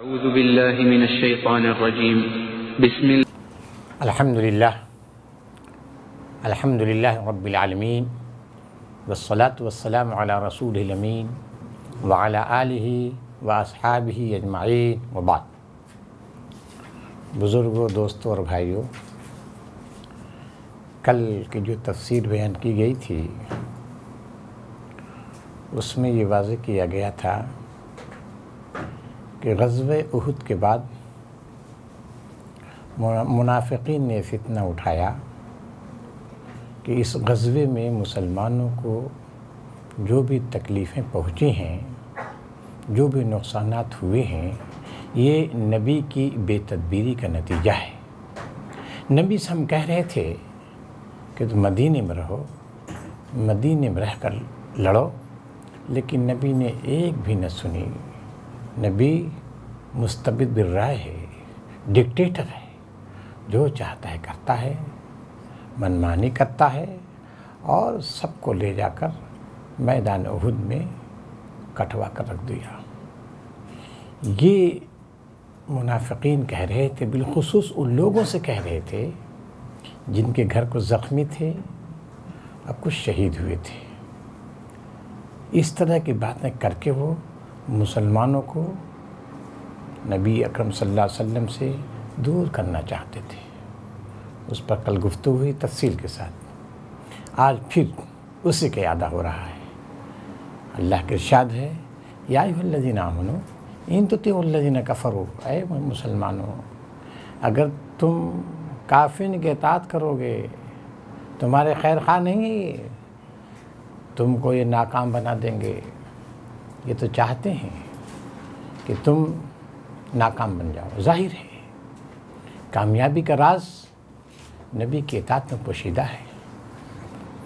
أعوذ بالله من الشيطان الرجيم بسم الله الحمد لله الحمد لله رب العالمين والصلاة والسلام على رسوله الأمين وعلى آله وأصحابه अजमाइन वबाद बुज़ुर्गों दोस्तों और भाइयों कल की जो तफसीर बयान की गई थी उसमें ये वाज किया गया था कि गजब उहद के बाद मुनाफिकीन ने फितना उठाया कि इस गजबे में मुसलमानों को जो भी तकलीफ़ें पहुँची हैं जो भी नुकसान हुए हैं ये नबी की बेतदबीरी का नतीजा है नबी से हम कह रहे थे कि तुम मदीने में रहो मदीने में रह कर लड़ो लेकिन नबी ने एक भी न सुनी नबी मुस्तबिद राय है डिक्टेटर है जो चाहता है करता है मनमानी करता है और सबको ले जाकर मैदान उहद में कटवा कर रख दिया ये मुनाफिकीन कह रहे थे बिलखसूस उन लोगों से कह रहे थे जिनके घर को ज़ख्मी थे और कुछ शहीद हुए थे इस तरह की बातें करके वो मुसलमानों को नबी अकरम सल्लल्लाहु अलैहि वसल्लम से दूर करना चाहते थे उस पर कल गुफ्तु हुई तफसील के साथ आज फिर उसी का अदा हो रहा है अल्लाह के इर्शाद है यादीन आमनो इन तो तेल्लिन कफ़रो अय मुसलमानों अगर तुम काफिन के तात करोगे तुम्हारे खैर खा नहीं तुमको ये नाकाम बना देंगे ये तो चाहते हैं कि तुम नाकाम बन जाओ जाहिर है कामयाबी का राज नबी की इतात में पोशीदा है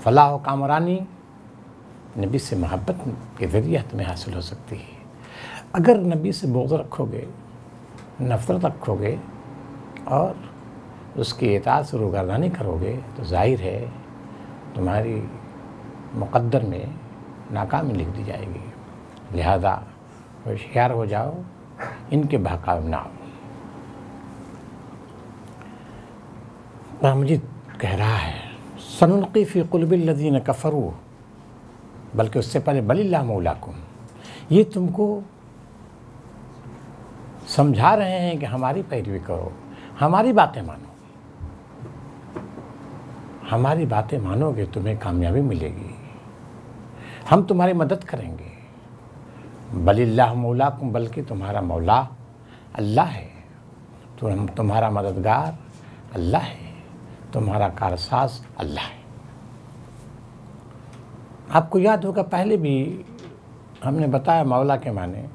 फलाह व कामरानी नबी से मोहब्बत के ज़रिए तुम्हें हासिल हो सकती है अगर नबी से बोझ रखोगे नफरत रखोगे और उसकी एतात से रोगानी करोगे तो जाहिर है तुम्हारी मुकद्दर में नाकामी लिख दी जाएगी लिहाजा होशियार हो जाओ इनके बहकाव ना रामजी कह रहा है सनुल्की फ़ी कुलबिल्लिन कफ़रू बल्कि उससे पहले बलिल्ला मौलाकुम ये तुमको समझा रहे हैं कि हमारी पैरवी करो हमारी बातें मानो हमारी बातें मानोगे तुम्हें कामयाबी मिलेगी हम तुम्हारी मदद करेंगे बल्ला मौला कम बल्कि तुम्हारा मौला अल्लाह है हम तुम्हारा मददगार अल्लाह है तुम्हारा कारसाज अल्लाह है आपको याद होगा पहले भी हमने बताया मौला के माने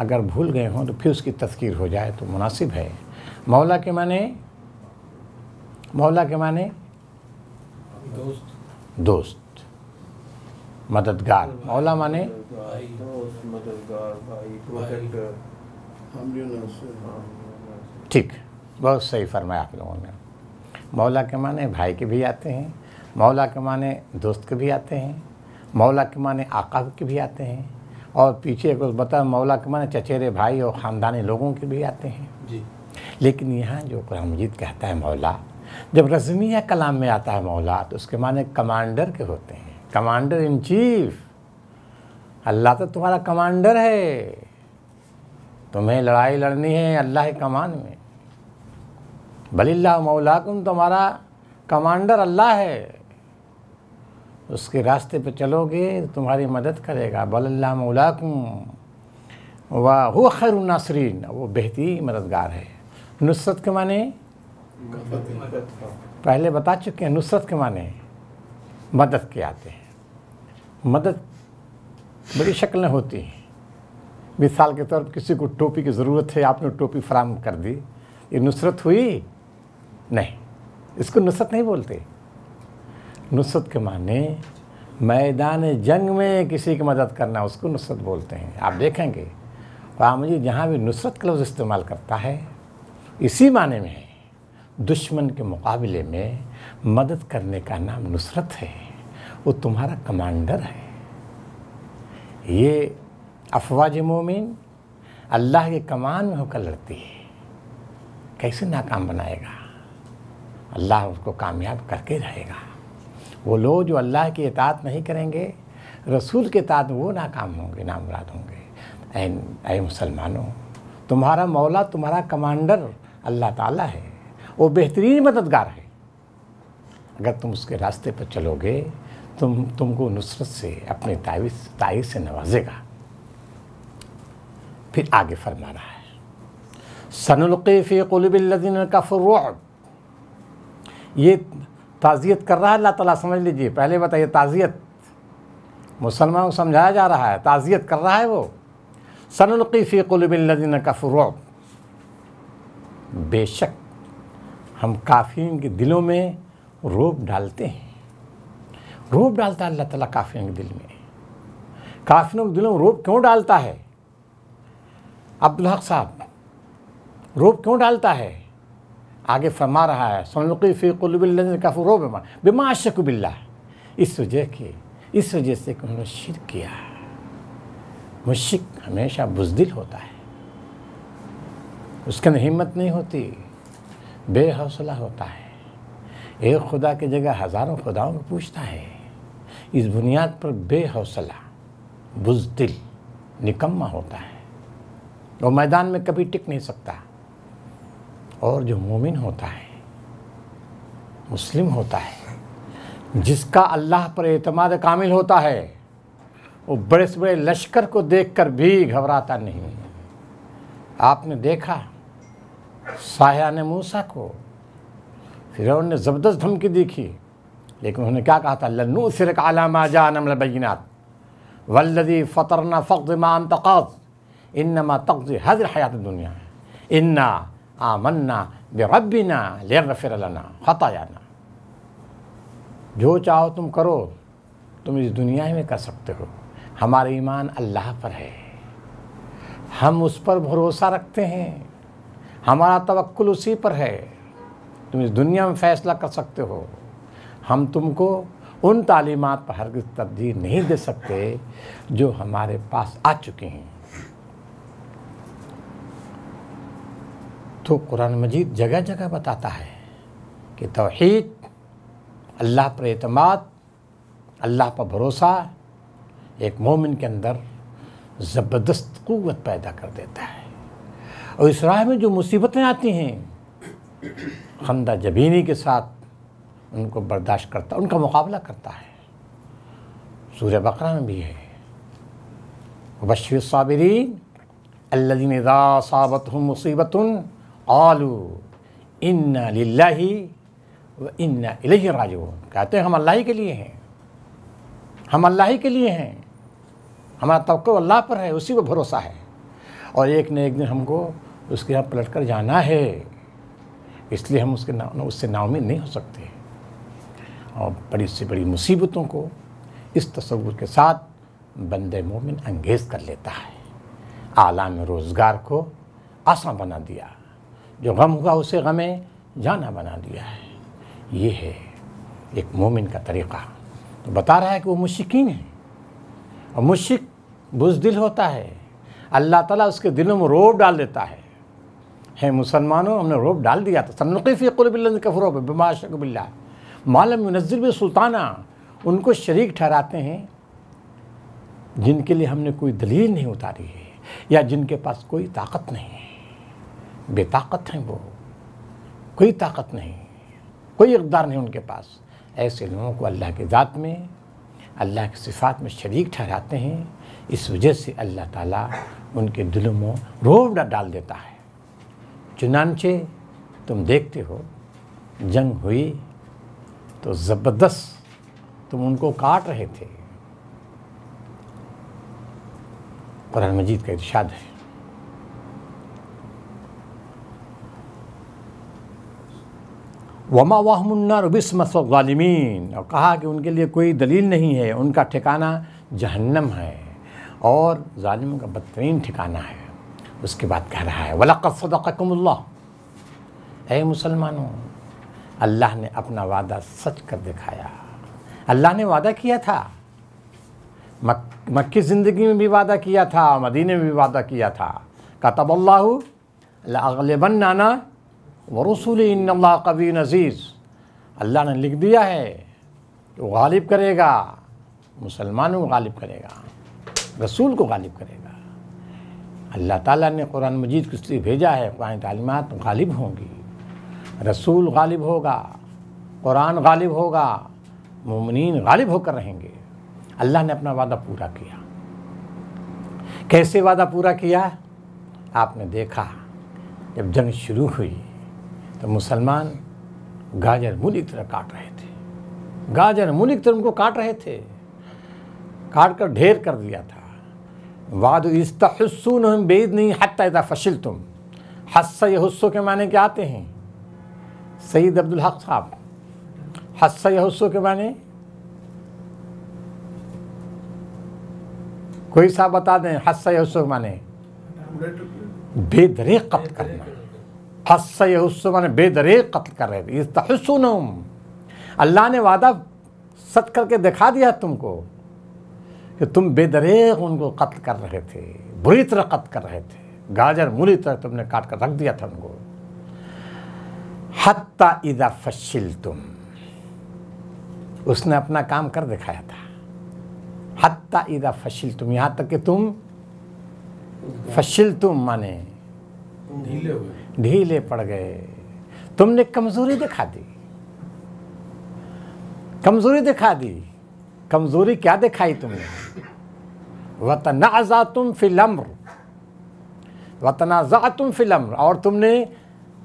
अगर भूल गए हों तो फिर उसकी तस्कीर हो जाए तो मुनासिब है मौला के माने मौला के माने दोस्त दोस्त मददगार मौला माने ठीक बहुत सही फरमाया आप लोगों ने मौला के माने भाई के भी आते हैं मौला के माने दोस्त के भी आते हैं मौला के माने आका के भी आते हैं और पीछे एक बताया मौला के माने चचेरे भाई और ख़ानदानी लोगों के भी आते हैं जी लेकिन यहाँ जो कुरान मजीद कहता है मौला जब रजमिया कलाम में आता है मौला तो उसके माने कमांडर के होते हैं कमांडर इन चीफ अल्लाह तो तुम्हारा कमांडर है तुम्हें लड़ाई लड़नी है अल्लाह के कमान में भलील्ला मौलाकुम तुम्हारा कमांडर अल्लाह है उसके रास्ते पे चलोगे तो तुम्हारी मदद करेगा बल्ला मौलाकुम वाह खैर नासरीन वो बेहतरीन मददगार है नुसरत के माने पहले बता चुके हैं नुसरत के माने मदद के आते हैं मदद बड़ी शक्लें होती हैं मिसाल के तौर पर किसी को टोपी की ज़रूरत है आपने टोपी फ्राहम कर दी ये नुसरत हुई नहीं इसको नुसरत नहीं बोलते नुसरत के माने मैदान जंग में किसी की मदद करना उसको नुसरत बोलते हैं आप देखेंगे राम जी जहाँ भी नुसरत का लफ्ज़ इस्तेमाल करता है इसी माने में दुश्मन के मुकाबले में मदद करने का नाम नुसरत है वो तुम्हारा कमांडर है ये अफवाज मोमिन अल्लाह के कमान में होकर लड़ती है कैसे नाकाम बनाएगा अल्लाह उसको कामयाब करके रहेगा वो लोग जो अल्लाह की इतात नहीं करेंगे रसूल के तात वो नाकाम होंगे नामराद होंगे ऐ मुसलमानों तुम्हारा मौला तुम्हारा कमांडर अल्लाह ताला है वो बेहतरीन मददगार है अगर तुम उसके रास्ते पर चलोगे तुम तुमको नुसरत से अपने ताइफ ताई से नवाजेगा फिर आगे फरमा रहा है सनलक़ी क़ुलबिल्लिन का फ़ुरब ये ताज़ियत कर रहा है अल्लाह ताला समझ लीजिए पहले बताइए ताज़ियत मुसलमान को समझाया जा रहा है ताज़ियत कर रहा है वो सनलक़ी क़ुलबिल्लिन का फ़ुरब बेशक हम काफी के दिलों में रोब डालते हैं रोब डालता है अल्लाह ताला काफिरों के दिल में काफिरों के दिलों में रोब क्यों डालता है अब्दुल हक साहब रोब क्यों डालता है आगे फरमा रहा है सोनकी फ़ी काफी काफू रो बेमा बेमा इस वजह के इस वजह से कि उन्होंने शिर किया मुशिक हमेशा बुजदिल होता है उसके अंदर हिम्मत नहीं होती बेहौसला होता है एक खुदा की जगह हज़ारों खुदाओं में पूछता है इस बुनियाद पर बेहौसला बुजदिल निकम्मा होता है वो मैदान में कभी टिक नहीं सकता और जो मोमिन होता है मुस्लिम होता है जिसका अल्लाह पर एतमाद कामिल होता है वो बड़े से बड़े लश्कर को देखकर भी घबराता नहीं आपने देखा साया ने मूसा को फिर ने ज़बरदस्त धमकी दी थी लेकिन उन्होंने क्या कहा था लन्नू सिरक आलामा जानमल बैनात वल्लदी फ़तरना फ़र्द मान तक़ज़ इन्नमा तकज़ हजर हयात दुनिया इन्ना आमन्ना बेरबिना लेरफिरलना ख़तायाना जो चाहो तुम करो तुम इस दुनिया में कर सकते हो हमारा ईमान अल्लाह पर है हम उस पर भरोसा रखते हैं हमारा तवक्ल उसी पर है तुम इस दुनिया में फ़ैसला कर सकते हो हम तुमको उन तालीमत पर हरगज तब्दील नहीं दे सकते जो हमारे पास आ चुकी हैं तो कुरान मजीद जगह जगह बताता है कि तोहद अल्लाह पर अतमाद अल्लाह पर भरोसा एक मोमिन के अंदर ज़बरदस्त क़वत पैदा कर देता है और इस राह में जो मुसीबतें आती हैं खंदा जबीनी के साथ उनको बर्दाश्त करता उनका मुकाबला करता है सूर्य बकरा में भी है बशर साबरीन मुसीबत आलू इन ला व इन इलही राजून कहते हैं हम अल्लाह ही के लिए हैं हम अल्लाह ही के लिए हैं हमारा तो अल्लाह पर है उसी पर भरोसा है और एक न एक दिन हमको उसके यहाँ पलट कर जाना है इसलिए हम उसके ना उससे नाउमीद नहीं हो सकते और बड़ी से बड़ी मुसीबतों को इस तस्वुर के साथ बंद मोमिन अंगेज कर लेता है आलाम रोज़गार को आसान बना दिया जो गम हुआ उसे गमे जाना बना दिया है ये है एक मोमिन का तरीक़ा तो बता रहा है कि वो मुश्किन है और मुश्क बुजदिल होता है अल्लाह ताला उसके दिलों में रोब डाल देता है है मुसलमानों हमने रोब डाल दिया था तो सन्नक़ी कुलबिल्ल कफ़रों पर बिमाशबिल्ला मालम नज़रब सुल्ताना उनको शरीक ठहराते हैं जिनके लिए हमने कोई दलील नहीं उतारी है या जिनके पास कोई ताकत नहीं है बेताकत हैं वो कोई ताकत नहीं कोई इकदार नहीं उनके पास ऐसे लोगों को अल्लाह के ज़ात में अल्लाह के सिफात में शरीक ठहराते हैं इस वजह से अल्लाह ताला उनके दिलों में रोब डाल देता है चुनानचे तुम देखते हो जंग हुई तो ज़बरदस्त तुम उनको काट रहे थे कुरान मजीद का इर्शाद है वमा वाहमुन्ना रुबिस ालिमीन और कहा कि उनके लिए कोई दलील नहीं है उनका ठिकाना जहन्नम है और ालिम का बदतरीन ठिकाना है उसके बाद कह रहा है वलाक़त है मुसलमानों अल्लाह ने अपना वादा सच कर दिखाया अल्लाह ने वादा किया था मक मक्की ज़िंदगी में भी वादा किया था मदीने में भी वादा किया था कतबल्लागलबन नाना व रसूल कबी नज़ीज़ अल्लाह ने लिख दिया है वो गालिब करेगा मुसलमानों को गालिब करेगा रसूल को गालिब करेगा अल्लाह ताला ने कुरान मजीद किस लिए भेजा है कुरान तालीमत गालिब होंगी रसूल गालिब होगा कुरान गालिब होगा ममिन गालिब होकर रहेंगे अल्लाह ने अपना वादा पूरा किया कैसे वादा पूरा किया आपने देखा जब जंग शुरू हुई तो मुसलमान गाजर मूली की तरह काट रहे थे गाजर मूली की तरह उनको काट रहे थे काट कर ढेर कर दिया था वाद इस्तुन बेद नहीं हत्या फशिल तुम हस्सा यह के माने के आते हैं सईद अब्दुल हक साहब हस्सा या के माने कोई साहब बता दें हस्सा या के माने बेदरे कत्ल करना हस्सा या माने बेदरे कत्ल कर रहे थे तहसन अल्लाह ने वादा सच करके दिखा दिया तुमको कि तुम बेदरेक उनको कत्ल कर रहे थे बुरी तरह कत्ल कर रहे थे गाजर बुरी तरह तुमने काट कर रख दिया था उनको हत्ता इदा फशिल तुम उसने अपना काम कर दिखाया था हत्ता इदा फशिल तुम यहां तक कि तुम फशिल तुम माने ढीले पड़ गए तुमने कमज़ोरी दिखा दी कमज़ोरी दिखा दी कमज़ोरी क्या दिखाई तुमने वतना तुम फिलम्र वतना तुम फिलम्र और तुमने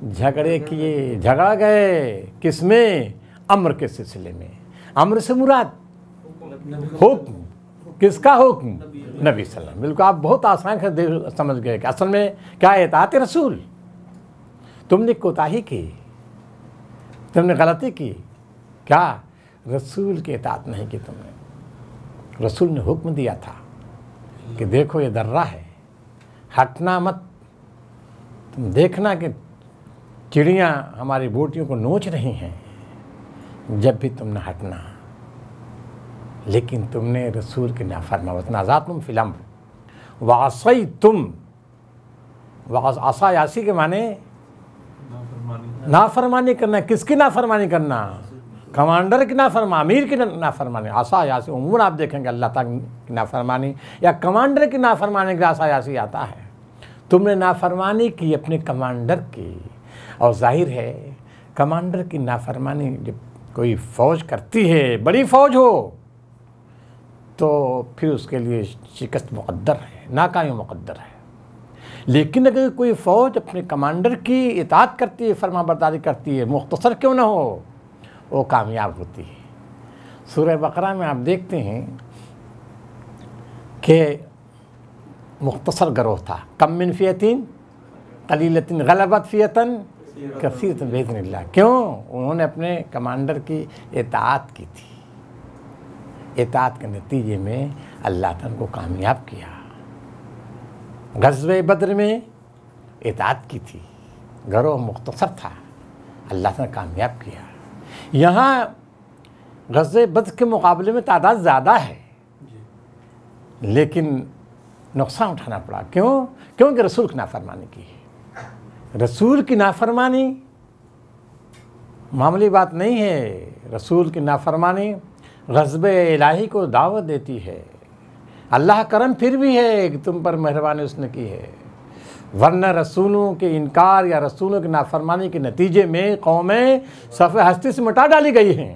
झगड़े किए झगड़ा गए किस में अम्र के सिलसिले में अम्र से मुराद हुक्म किसका हुक्म नबी सल्लम बिल्कुल आप बहुत आसान से समझ गए कि असल में क्या एतात रसूल तुमने कोताही की तुमने गलती की क्या रसूल के एतात नहीं की तुमने रसूल ने हुक्म दिया था कि देखो ये दर्रा है हटना मत तुम देखना कि चिड़ियाँ हमारी बूटियों को नोच रही हैं जब भी तुमने हटना लेकिन तुमने रसूल के नाफरमा वतनाजा तुम फिलम वासई तुम आशा यासी के माने नाफरमानी करना किसकी नाफरमानी करना कमांडर की नाफरमा अमीर की नाफरमानी आशा यासी उमूर आप देखेंगे अल्लाह तक की नाफरमानी या कमांडर की नाफरमानी के आशा यासी आता है तुमने नाफरमानी की अपने कमांडर की और जाहिर है कमांडर की नाफरमानी जब कोई फौज करती है बड़ी फौज हो तो फिर उसके लिए शिकस्त मुकद्दर है नाकामी मुकद्दर है लेकिन अगर कोई फ़ौज अपने कमांडर की इतात करती है फरमा बरदारी करती है मुख्तसर क्यों ना हो वो कामयाब होती है सूर्य बकरा में आप देखते हैं कि मुख्तसर गरोह था कम मिन फ़ियतिन कलीलतिन गलबत फ़ियतन कसीर तो बेदन ला क्यों उन्होंने अपने कमांडर की एतात की थी एतात के नतीजे में अल्लाह तन को कामयाब किया गजब बद्र में एतात की थी गर्व मुख्तसर था अल्लाह तन कामयाब किया यहाँ गज बद्र के मुकाबले में तादाद ज़्यादा है लेकिन नुकसान उठाना पड़ा क्यों क्योंकि रसूल की नाफरमानी की है रसूल की नाफरमानी मामूली बात नहीं है रसूल की नाफरमानी गजब इलाही को दावत देती है अल्लाह करम फिर भी है कि तुम पर मेहरबानी उसने की है वरना रसूलों के इनकार या रसूलों की नाफरमानी के नतीजे में कौमें सफ़े हस्ती से मिटा डाली गई हैं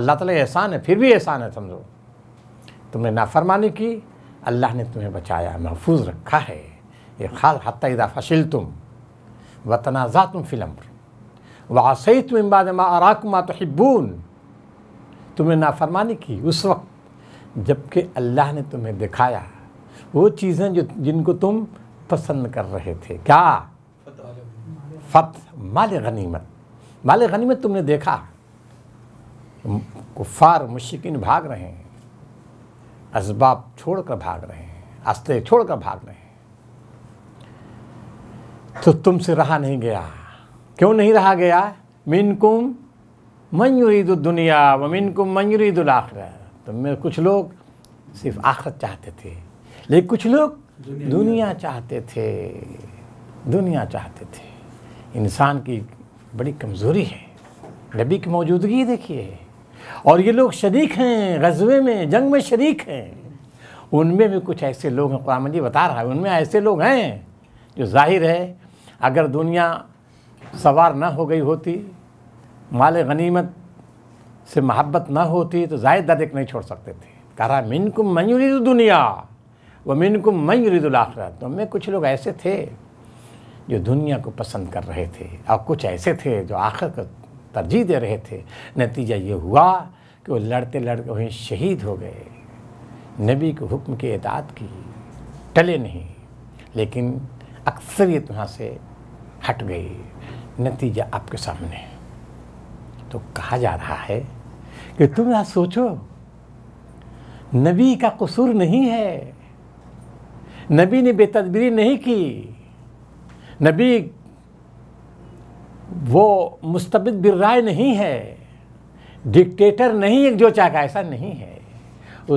अल्लाह ताला एहसान है फिर भी एहसान है समझो तुमने नाफरमानी की अल्लाह ने तुम्हें बचाया महफूज रखा है ये खास हती इदा फशिल तुम वतनाज़ातम फ़िलम्र वासैत में बाद अराकुमा तो हिब्बून तुम्हें नाफरमानी की उस वक्त जबकि अल्लाह ने तुम्हें दिखाया वो चीज़ें जो जिनको तुम पसंद कर रहे थे क्या फत माल गनीमत माल गनीमत तुमने देखा कुफार मुश्किन भाग रहे हैं इसबाब छोड़ कर भाग रहे हैं अस्ते छोड़ कर भाग रहे हैं तो तुमसे रहा नहीं गया क्यों नहीं रहा गया मिनकुम दुनिया व मिनकुम मयूरीदुल आखरत तो मेरे कुछ लोग सिर्फ आखरत चाहते थे लेकिन कुछ लोग दुनिया, दुनिया चाहते थे दुनिया चाहते थे इंसान की बड़ी कमज़ोरी है नबी की मौजूदगी देखिए और ये लोग शरीक हैं गजबे में जंग में शरीक हैं उनमें भी कुछ ऐसे लोग हैं कुरान जी बता रहा है उनमें ऐसे लोग हैं जो जाहिर है अगर दुनिया सवार ना हो गई होती माल गनीमत से मोहब्बत ना होती तो जायद दरेक नहीं छोड़ सकते थे कह रहा मिन को दुनिया व मिन को मयूरीदुल आखरत तो में कुछ लोग ऐसे थे जो दुनिया को पसंद कर रहे थे और कुछ ऐसे थे जो आखिर को तरजीह दे रहे थे नतीजा ये हुआ कि वो लड़ते लड़ते वहीं शहीद हो गए नबी के हुक्म की इतात की टले नहीं लेकिन अक्सरियत वहाँ से हट गई नतीजा आपके सामने तो कहा जा रहा है कि तुम यहां सोचो नबी का कसूर नहीं है नबी ने बेतदबीरी नहीं की नबी वो मुस्तबिद बिर्राय नहीं है डिक्टेटर नहीं एक जो चाका ऐसा नहीं है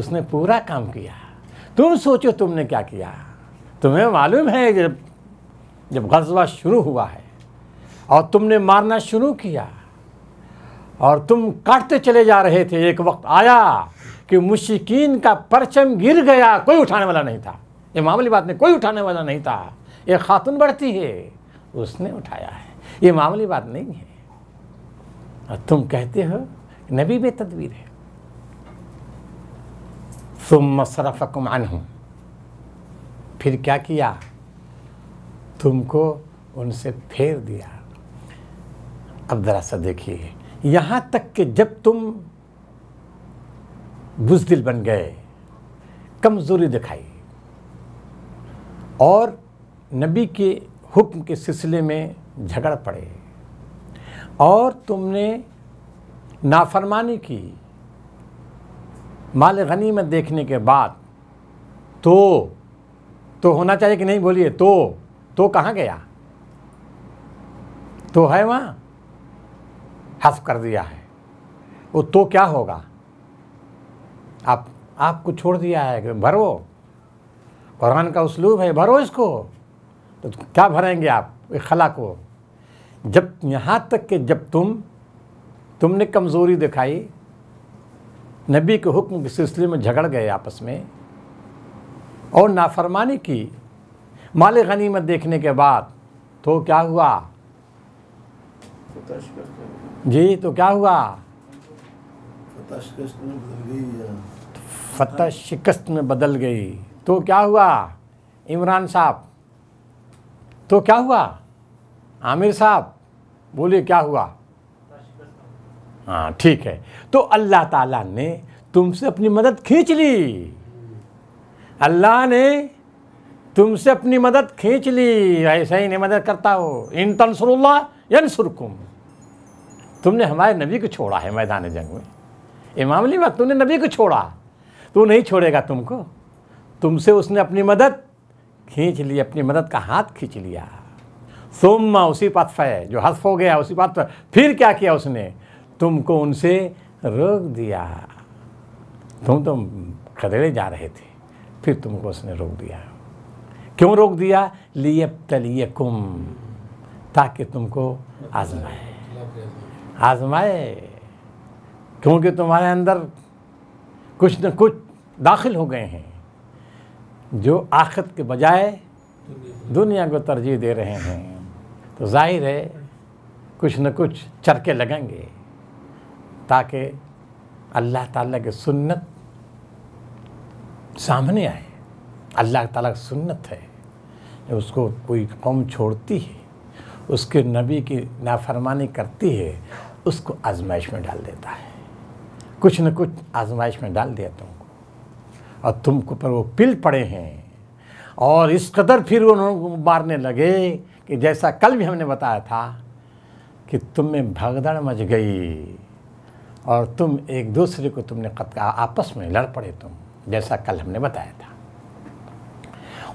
उसने पूरा काम किया तुम सोचो तुमने क्या किया तुम्हें मालूम है जब गजबा शुरू हुआ है और तुमने मारना शुरू किया और तुम काटते चले जा रहे थे एक वक्त आया कि मुशिकीन का परचम गिर गया कोई उठाने वाला नहीं था ये मामूली बात नहीं कोई उठाने वाला नहीं था ये खातून बढ़ती है उसने उठाया है ये मामूली बात नहीं है और तुम कहते हो नबी बे तदवीर है तुम मशरफ़ कुमान हूँ फिर क्या किया तुमको उनसे फेर दिया अब ज़रा सा देखिए यहाँ तक कि जब तुम बुजदिल बन गए कमज़ोरी दिखाई और नबी के हुक्म के सिलसिले में झगड़ पड़े और तुमने नाफरमानी की माल गनीमत देखने के बाद तो तो होना चाहिए कि नहीं बोलिए तो तो कहाँ गया तो है वहाँ हफ कर दिया है वो तो क्या होगा आप आपको छोड़ दिया है कि भरो कुरान का उसलूब है भरो इसको तो क्या भरेंगे आप खला को जब यहाँ तक कि जब तुम तुमने कमज़ोरी दिखाई नबी के हुक्म के सिलसिले में झगड़ गए आपस में और नाफरमानी की माल गनीमत देखने के बाद तो क्या हुआ जी तो क्या हुआ फतह शिकस्त में बदल गई तो क्या हुआ इमरान साहब तो क्या हुआ आमिर साहब बोलिए क्या हुआ हाँ ठीक है तो अल्लाह ताला ने तुमसे अपनी मदद खींच ली अल्लाह ने तुमसे अपनी मदद खींच ली ऐसा ही नहीं मदद करता हो इन तनसरुल्ला यनसुरकुम तुमने हमारे नबी को छोड़ा है मैदान जंग में इमाम वक्त तुमने नबी को छोड़ा तो नहीं छोड़ेगा तुमको तुमसे उसने अपनी मदद खींच ली अपनी मदद का हाथ खींच लिया सोम उसी पात फै जो हफ हो गया उसी पात फिर क्या किया उसने तुमको उनसे रोक दिया तुम तो खदेड़े जा रहे थे फिर तुमको उसने रोक दिया क्यों रोक दिया लियब तलियकुम ताकि तुमको आजमाए आजमाए क्योंकि तुम्हारे अंदर कुछ न कुछ दाखिल हो गए हैं जो आखत के बजाय दुनिया को तरजीह दे रहे हैं तो जाहिर है कुछ न कुछ चरके लगेंगे ताकि अल्लाह ताला की सुन्नत सामने आए अल्लाह ताला की सुन्नत है उसको कोई कौम छोड़ती है उसके नबी की नाफरमानी करती है उसको आजमाइश में डाल देता है कुछ न कुछ आजमाइश में डाल दिया तुमको और तुमको पर वो पिल पड़े हैं और इस कदर फिर उन्होंने मारने लगे कि जैसा कल भी हमने बताया था कि तुम में भगदड़ मच गई और तुम एक दूसरे को तुमने आपस में लड़ पड़े तुम जैसा कल हमने बताया था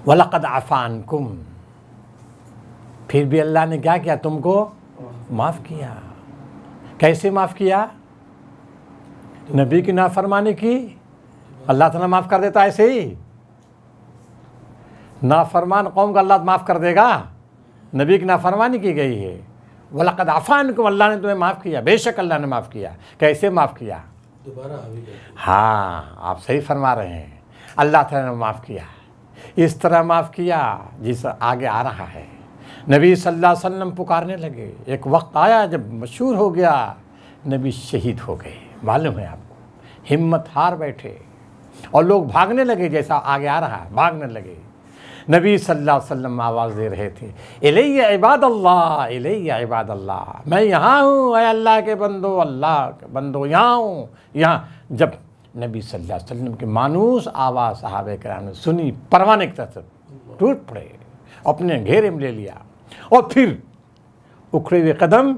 वलक़द आफ़ान कुम फिर भी अल्लाह ने क्या किया तुमको माफ़ किया कैसे माफ़ किया नबी की नाफरमानी की अल्लाह तला माफ़ कर देता ऐसे ही नाफरमान कौम का अल्लाह माफ़ कर देगा नबी की नाफरमानी की गई है वलक़द आफ़ान कुम अल्लाह ने तुम्हें माफ़ किया बेशक अल्लाह ने माफ़ किया कैसे माफ़ किया दोबारा हाँ आप सही फरमा रहे हैं अल्लाह तला ने माफ़ किया इस तरह माफ़ किया जिस आगे आ रहा है नबी सल्लल्लाहु अलैहि वसल्लम पुकारने लगे एक वक्त आया जब मशहूर हो गया नबी शहीद हो गए मालूम है आपको हिम्मत हार बैठे और लोग भागने लगे जैसा आगे आ रहा है भागने लगे नबी सल्लल्लाहु अलैहि वसल्लम आवाज़ दे रहे थे इलैया इबाद अल्लाह इलैया इबाद अल्लाह मैं यहाँ हूँ अल्लाह के बंदो अल्लाह के बंदो यहाँ हूँ यहाँ जब नबी सल्लल्लाहु अलैहि वसल्लम की मानूस आवाज़ साहब कराम ने सुनी परवाने की तरफ टूट पड़े अपने घेरे में ले लिया और फिर उखड़े हुए कदम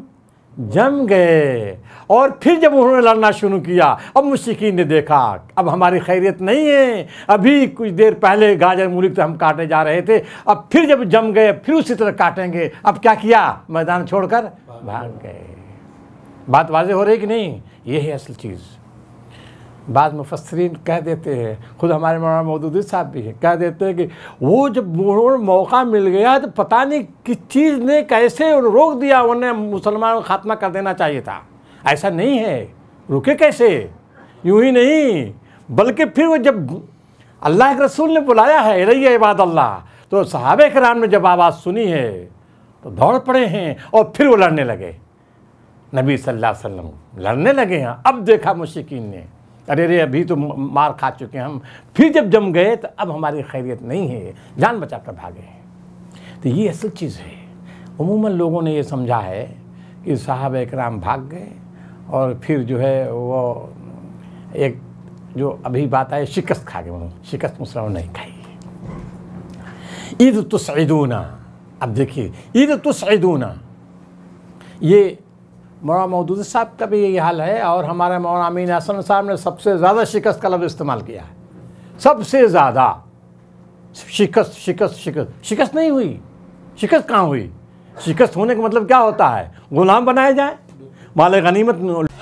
जम गए और फिर जब उन्होंने लड़ना शुरू किया अब मुश्किन ने देखा अब हमारी खैरियत नहीं है अभी कुछ देर पहले गाजर मूली तो हम काटे जा रहे थे अब फिर जब जम गए फिर उसी तरह काटेंगे अब क्या किया मैदान छोड़कर भाग गए बात वाजे हो रही कि नहीं ये है असल चीज़ बाद मुफसरीन कह देते हैं खुद हमारे मौलाना मौदूदी साहब भी हैं कह देते हैं कि वो जब उन्होंने मौका मिल गया तो पता नहीं किस चीज़ ने कैसे रोक दिया उन्हें मुसलमानों का खात्मा कर देना चाहिए था ऐसा नहीं है रुके कैसे यूं ही नहीं बल्कि फिर वो जब अल्लाह के रसूल ने बुलाया है रही इबाद अल्लाह तो साहब कराम ने जब आवाज़ सुनी है तो दौड़ पड़े हैं और फिर वो लड़ने लगे नबी सल्लल्लाहु अलैहि वसल्लम लड़ने लगे हैं अब देखा मुशिकीन ने अरे रे अभी तो मार खा चुके हैं हम फिर जब जम गए तो अब हमारी खैरियत नहीं है जान बचा कर भागे तो ये असल चीज़ है उमूमन लोगों ने ये समझा है कि साहब इकराम भाग गए और फिर जो है वो एक जो अभी बात आई शिकस्त खा गए शिकस्त मुसलमान नहीं खाई ईद सईदूना अब देखिए ईद सईदूना ये मौलाना महदूद साहब का भी यही हाल है और हमारे मौना अमीन हसन साहब ने सबसे ज़्यादा शिकस्त का लफ्ज़ इस्तेमाल किया है सबसे ज़्यादा शिकस्त शिकस्त शिकस्त शिकस्त नहीं हुई शिकस्त कहाँ हुई शिकस्त होने का मतलब क्या होता है गुलाम बनाए जाए माल गनीमत